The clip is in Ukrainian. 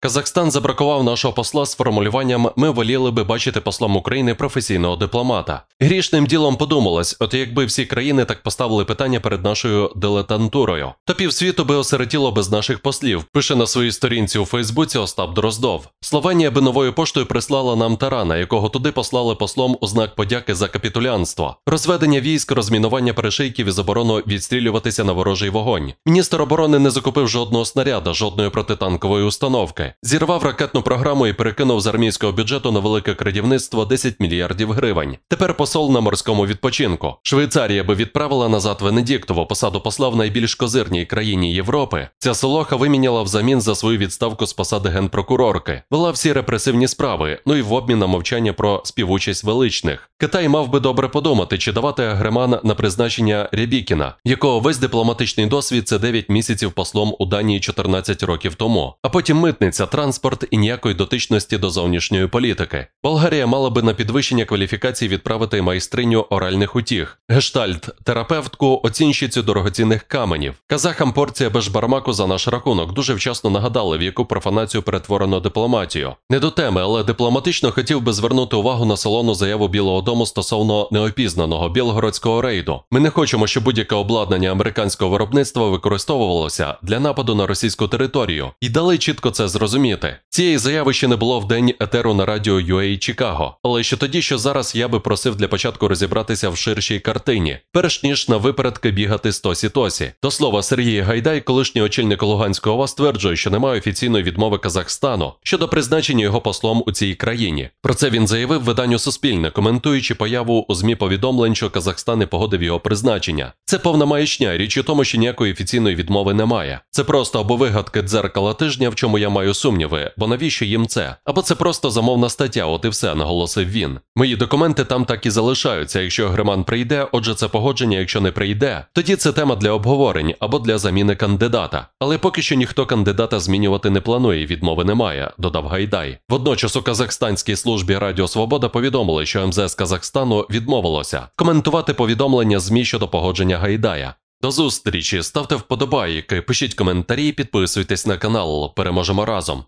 Казахстан забракував нашого посла з формулюванням Ми воліли би бачити послом України професійного дипломата. Грішним ділом подумалось, от якби всі країни так поставили питання перед нашою дилетантурою, то півсвіту би осереділо без наших послів. Пише на своїй сторінці у Фейсбуці Остап Дроздов. Словенія би новою поштою прислала нам тарана, якого туди послали послом у знак подяки за капітулянство, розведення військ, розмінування перешийків і заборону відстрілюватися на ворожий вогонь. Міністр оборони не закупив жодного снаряда, жодної протитанкової установки зірвав ракетну програму і перекинув з армійського бюджету на велике крадівництво 10 мільярдів гривень. Тепер посол на морському відпочинку. Швейцарія би відправила назад Венедіктову посаду посла в найбільш козирній країні Європи. Ця солоха виміняла взамін за свою відставку з посади генпрокурорки, вела всі репресивні справи, ну і в обмін на мовчання про співучість величних. Китай мав би добре подумати, чи давати Агремана на призначення Рябікіна, якого весь дипломатичний досвід це 9 місяців послом у Данії 14 років тому, а потім митниця, транспорт і ніякої дотичності до зовнішньої політики. Болгарія мала би на підвищення кваліфікації відправити майстриню оральних утіг, гештальт, терапевтку, оцінщицю дорогоцінних каменів. Казахам порція бешбармаку за наш рахунок дуже вчасно нагадали, в яку профанацію перетворено дипломатію. Не до теми, але дипломатично хотів би звернути увагу на салону заяву Білого тому стосовно неопізнаного білгородського рейду. Ми не хочемо, щоб будь-яке обладнання американського виробництва використовувалося для нападу на російську територію і дали чітко це зрозуміти. Цієї заяви ще не було в день етеру на радіо UA Чикаго, але ще тоді, що зараз я би просив для початку розібратися в ширшій картині, перш ніж на випередки бігати з тосі тосі. До слова, Сергій Гайдай, колишній очільник Луганського ОВА, стверджує, що немає офіційної відмови Казахстану щодо призначення його послом у цій країні. Про це він заявив виданню Суспільне, коментуючи коментуючи появу у ЗМІ повідомлень, що Казахстан не погодив його призначення. Це повна маячня, річ у тому, що ніякої офіційної відмови немає. Це просто або вигадки дзеркала тижня, в чому я маю сумніви, бо навіщо їм це? Або це просто замовна стаття, от і все, наголосив він. Мої документи там так і залишаються. Якщо Гриман прийде, отже, це погодження, якщо не прийде, тоді це тема для обговорень або для заміни кандидата. Але поки що ніхто кандидата змінювати не планує, відмови немає, додав Гайдай. Водночас у Казахстанській службі Радіо Свобода повідомили, що МЗС Казахстан Казахстану відмовилося коментувати повідомлення ЗМІ щодо погодження Гайдая. До зустрічі, ставте вподобайки, пишіть коментарі, підписуйтесь на канал. Переможемо разом.